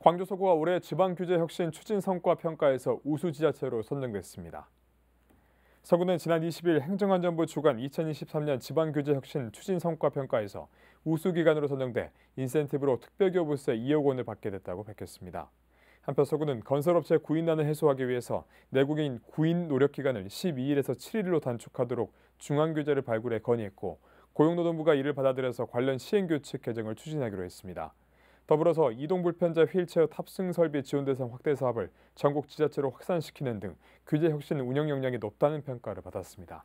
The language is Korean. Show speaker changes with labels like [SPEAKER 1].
[SPEAKER 1] 광주서구가 올해 지방규제혁신 추진 성과 평가에서 우수 지자체로 선정됐습니다. 서구는 지난 20일 행정안전부 주관 2023년 지방규제혁신 추진 성과 평가에서 우수 기관으로 선정돼 인센티브로 특별교부세 2억 원을 받게 됐다고 밝혔습니다. 한편 서구는 건설업체 구인난을 해소하기 위해서 내국인 구인 노력 기간을 12일에서 7일로 단축하도록 중앙규제를 발굴해 건의했고 고용노동부가 이를 받아들여서 관련 시행규칙 개정을 추진하기로 했습니다. 더불어서 이동불편자 휠체어 탑승 설비 지원 대상 확대 사업을 전국 지자체로 확산시키는 등 규제 혁신 운영 역량이 높다는 평가를 받았습니다.